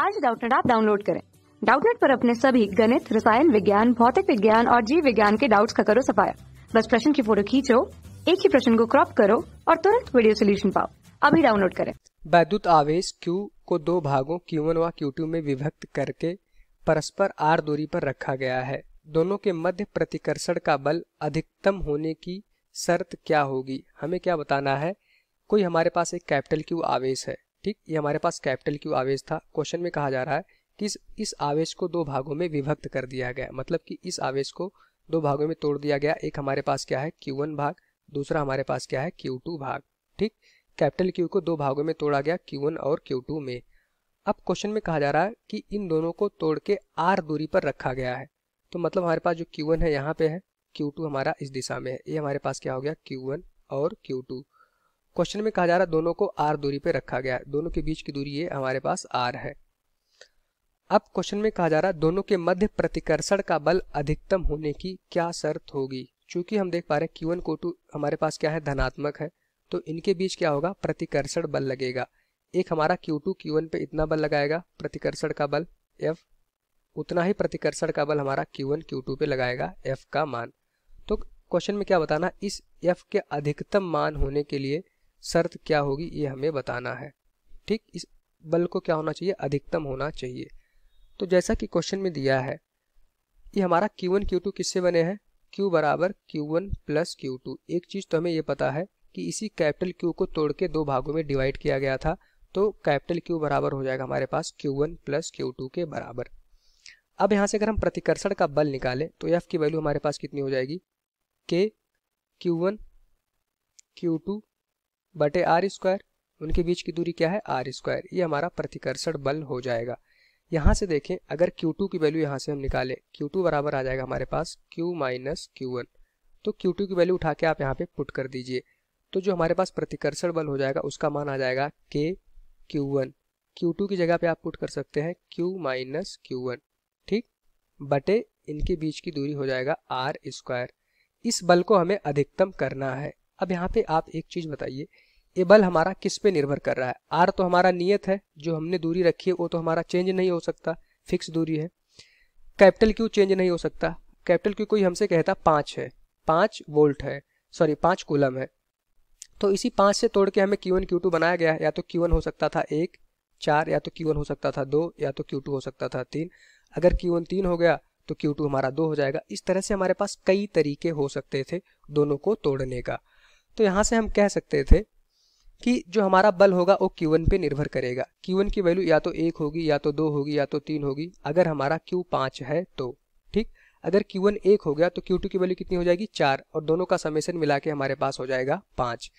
आज डाउटनेट आप डाउनलोड करें डाउटनेट पर अपने सभी गणित रसायन विज्ञान भौतिक विज्ञान और जीव विज्ञान के डाउट्स का करो सफाया बस प्रश्न की फोटो खींचो एक ही प्रश्न को क्रॉप करो और तुरंत वीडियो सोल्यूशन पाओ अभी डाउनलोड करें वैद्युत आवेश Q को दो भागों Q1 व Q2 में विभक्त करके परस्पर R दूरी पर रखा गया है दोनों के मध्य प्रतिकर्षण का बल अधिकतम होने की शर्त क्या होगी हमें क्या बताना है कोई हमारे पास एक कैपिटल क्यू आवेश है ठीक ये हमारे पास कैपिटल क्यू आवेश था क्वेश्चन में कहा जा रहा है कि इस इस आवेश को दो भागों में विभक्त कर दिया गया मतलब कि इस आवेश को दो भागों में तोड़ दिया गया एक हमारे पास क्या है वन भाग दूसरा हमारे पास क्या है टू भाग ठीक कैपिटल क्यू को दो भागों में तोड़ा गया वन और टू में अब क्वेश्चन में कहा जा रहा है कि इन दोनों को तोड़ के आर दूरी पर रखा गया है तो मतलब हमारे पास जो वन है यहाँ पे है टू हमारा इस दिशा में है ये हमारे पास क्या हो गया वन और टू क्वेश्चन में कहा जा रहा है दोनों को आर दूरी पर रखा गया है दोनों के बीच की दूरी ये हमारे पास आर है अब क्वेश्चन में कहा जा रहा है दोनों के मध्य प्रतिकर्षण का बल अधिकतम होने की क्या शर्त होगी चूंकि हम देख पा रहे हैं वन को टू हमारे पास क्या है धनात्मक है तो इनके बीच क्या होगा प्रतिकर्षण बल लगेगा एक हमारा क्यू टू क्यू वन पे इतना बल लगाएगा प्रतिकर्षण का बल एफ उतना ही प्रतिकर्षण का बल हमारा क्यू वन क्यू टू पे लगाएगा एफ का मान तो क्वेश्चन में क्या बताना इस एफ के अधिकतम मान होने के लिए शर्त क्या होगी ये हमें बताना है ठीक इस बल को क्या होना चाहिए अधिकतम होना चाहिए तो जैसा कि क्वेश्चन में दिया है ये हमारा Q1 वन क्यू किससे बने हैं Q बराबर Q1 वन प्लस क्यू एक चीज़ तो हमें ये पता है कि इसी कैपिटल Q को तोड़ के दो भागों में डिवाइड किया गया था तो कैपिटल Q बराबर हो जाएगा हमारे पास Q1 वन प्लस क्यू के बराबर अब यहाँ से अगर हम प्रतिकर्षण का बल निकालें तो F की वैल्यू हमारे पास कितनी हो जाएगी के क्यू वन बटे आर स्क्वायर उनके बीच की दूरी क्या है आर स्क्वायर ये हमारा प्रतिकर्षण बल हो जाएगा यहाँ से देखें अगर Q2 की वैल्यू यहाँ से हम निकालें Q2 बराबर आ जाएगा हमारे पास Q माइनस क्यू तो Q2 की वैल्यू उठा के आप यहाँ पे पुट कर दीजिए तो जो हमारे पास प्रतिकर्षण बल हो जाएगा उसका मान आ जाएगा के क्यू वन क्यू टू की जगह पे आप पुट कर सकते हैं क्यू माइनस क्यू वन ठीक बटे इनके बीच की दूरी हो जाएगा आर स्क्वायर इस बल को हमें अधिकतम करना है अब यहाँ पे आप एक चीज़ बताइए ये बल हमारा किस पे निर्भर कर रहा है आर तो हमारा नियत है जो हमने दूरी रखी है वो तो हमारा चेंज नहीं हो सकता फिक्स दूरी है कैपिटल क्यू चेंज नहीं हो सकता कैपिटल क्यू कोई हमसे कहता पांच है पांच वोल्ट है सॉरी पांच कूलम है तो इसी पांच से तोड़ के हमें क्यू वन क्यू टू बनाया गया या तो क्यू वन हो सकता था एक चार या तो क्यू वन हो सकता था दो या तो क्यू टू हो सकता था तीन अगर क्यू वन तीन हो गया तो क्यू टू हमारा दो हो जाएगा इस तरह से हमारे पास कई तरीके हो सकते थे दोनों को तोड़ने का तो यहां से हम कह सकते थे कि जो हमारा बल होगा वो Q1 पे निर्भर करेगा Q1 की वैल्यू या तो एक होगी या तो दो होगी या तो तीन होगी अगर हमारा Q5 है तो ठीक अगर Q1 एक हो गया तो Q2 की वैल्यू कितनी हो जाएगी चार और दोनों का समेसन मिला के हमारे पास हो जाएगा पाँच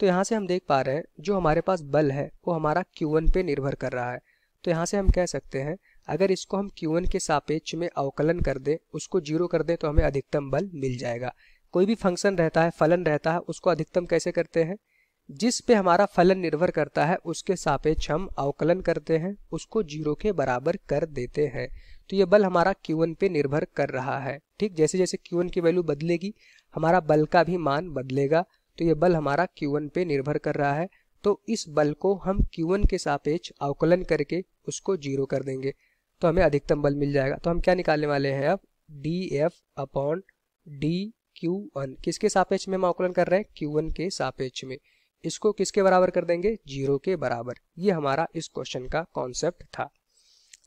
तो यहाँ से हम देख पा रहे हैं जो हमारे पास बल है वो हमारा क्यू पे निर्भर कर रहा है तो यहाँ से हम कह सकते हैं अगर इसको हम Q1 के सापेक्ष में अवकलन कर दें उसको जीरो कर दें तो हमें अधिकतम बल मिल जाएगा कोई भी फंक्शन रहता है फलन रहता है उसको अधिकतम कैसे करते हैं जिस पे हमारा फलन निर्भर करता है उसके सापेक्ष हम अवकलन करते हैं उसको जीरो के बराबर कर देते हैं तो ये बल हमारा Q1 पे निर्भर कर रहा है ठीक जैसे जैसे Q1 की वैल्यू बदलेगी हमारा बल का भी मान बदलेगा तो ये बल हमारा Q1 पे निर्भर कर रहा है तो इस बल को हम Q1 के सापेक्ष अवकलन करके उसको जीरो कर देंगे तो हमें अधिकतम बल मिल जाएगा तो हम क्या निकालने वाले हैं अब D F upon D Q one किसके सापेक्ष में हम अवकलन कर रहे हैं क्यू वन के सापेक्ष में इसको किसके बराबर कर देंगे जीरो के बराबर ये हमारा इस क्वेश्चन का कॉन्सेप्ट था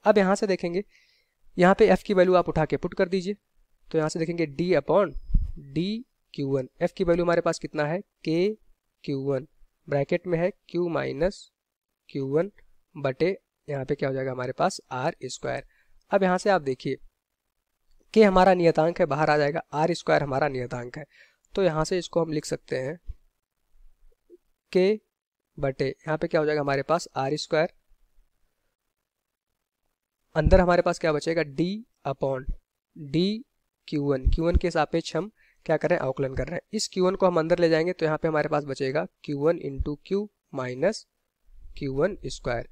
अब यहाँ से देखेंगे यहाँ पे एफ़ की वैल्यू आप उठा के पुट कर दीजिए तो यहाँ से देखेंगे D upon D Q one F की वैल्यू हमारे पास कितना है के क्यू वन ब्रैकेट में है क्यू माइनस क्यू वन बटे यहाँ पे क्या हो जाएगा हमारे पास आर स्क्वायर अब यहाँ से आप देखिए के हमारा नियतांक है बाहर आ जाएगा आर स्क्वायर हमारा नियतांक है तो यहाँ से इसको हम लिख सकते हैं के बटे यहाँ पे क्या हो जाएगा हमारे पास आर स्क्वायर अंदर हमारे पास क्या बचेगा D upon D Q one Q one के सापेक्ष हम क्या कर रहे हैं आकलन कर रहे हैं इस क्यू वन को हम अंदर ले जाएंगे तो यहाँ पे हमारे पास बचेगा Q one into Q minus Q one square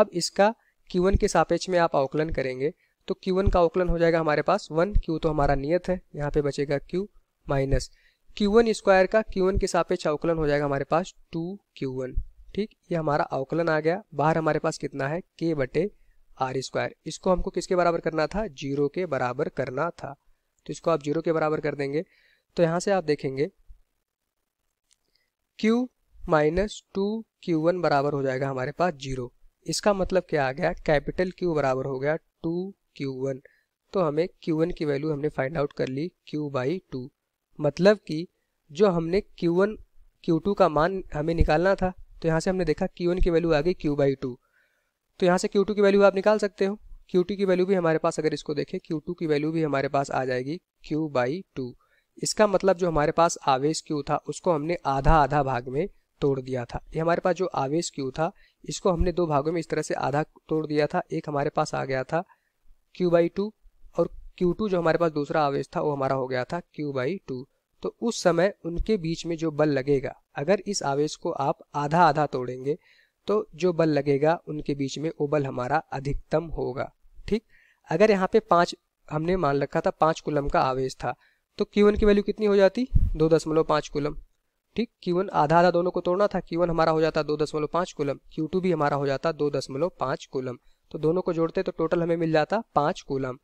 अब इसका क्यू वन के सापेक्ष में आप आकलन करेंगे तो क्यू वन का आवकलन हो जाएगा हमारे पास वन क्यू तो हमारा नियत है यहाँ पे बचेगा Q minus Q one square का क्यू वन के सापेक्ष अवकलन हो जाएगा हमारे पास टू क्यू वन ठीक ये हमारा अवकलन आ गया बाहर हमारे पास कितना है के बटे आर स्क्वायर इसको हमको किसके बराबर करना था जीरो के बराबर करना था तो इसको आप जीरो के बराबर कर देंगे तो यहां से आप देखेंगे Q minus two Q one बराबर हो जाएगा हमारे पास जीरो इसका मतलब क्या आ गया कैपिटल Q बराबर हो गया टू क्यू वन तो हमें Q1 की वैल्यू हमने फाइंड आउट कर ली Q बाई टू मतलब कि जो हमने Q1 Q2 का मान हमें निकालना था तो यहाँ से हमने देखा Q1 की वैल्यू आ गई Q बाई टू तो यहाँ से Q2 की वैल्यू आप निकाल सकते हो Q2 की वैल्यू भी हमारे पास अगर इसको देखें Q2 की वैल्यू भी हमारे पास आ जाएगी Q बाई टू इसका मतलब जो हमारे पास आवेश Q था उसको हमने आधा आधा भाग में तोड़ दिया था ये हमारे पास जो आवेश Q था इसको हमने दो भागों में इस तरह से आधा तोड़ दिया था एक हमारे पास आ गया था क्यू बाई टू और Q2 जो हमारे पास दूसरा आवेश था वो हमारा हो गया था Q बाई टू तो उस समय उनके बीच में जो बल लगेगा अगर इस आवेश को आप आधा आधा तोड़ेंगे तो जो बल लगेगा उनके बीच में वो बल हमारा अधिकतम होगा ठीक अगर यहाँ पे पांच हमने मान रखा था पांच कुलम का आवेश था तो Q1 की वैल्यू कितनी हो जाती दो दशमलव पांच कुलम ठीक Q1 आधा आधा दोनों को तोड़ना था Q1 हमारा हो जाता दो दशमलव पांच कुलम Q2 भी हमारा हो जाता दो दशमलव पांच कुलम तो दोनों को जोड़ते तो टोटल हमें मिल जाता पांच कुलम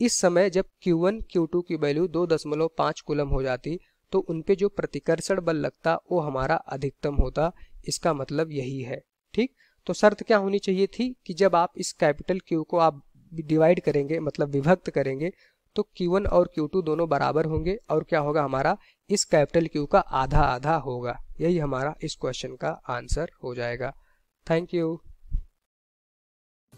इस समय जब Q1, Q2 की वैल्यू दो दशमलव पाँच कुलम हो जाती तो उनपे जो प्रतिकर्षण बल लगता वो हमारा अधिकतम होता इसका मतलब यही है ठीक तो शर्त क्या होनी चाहिए थी कि जब आप इस कैपिटल Q को आप डिवाइड करेंगे मतलब विभक्त करेंगे तो Q1 और Q2 दोनों बराबर होंगे और क्या होगा हमारा इस कैपिटल Q का आधा आधा होगा यही हमारा इस क्वेश्चन का आंसर हो जाएगा थैंक यू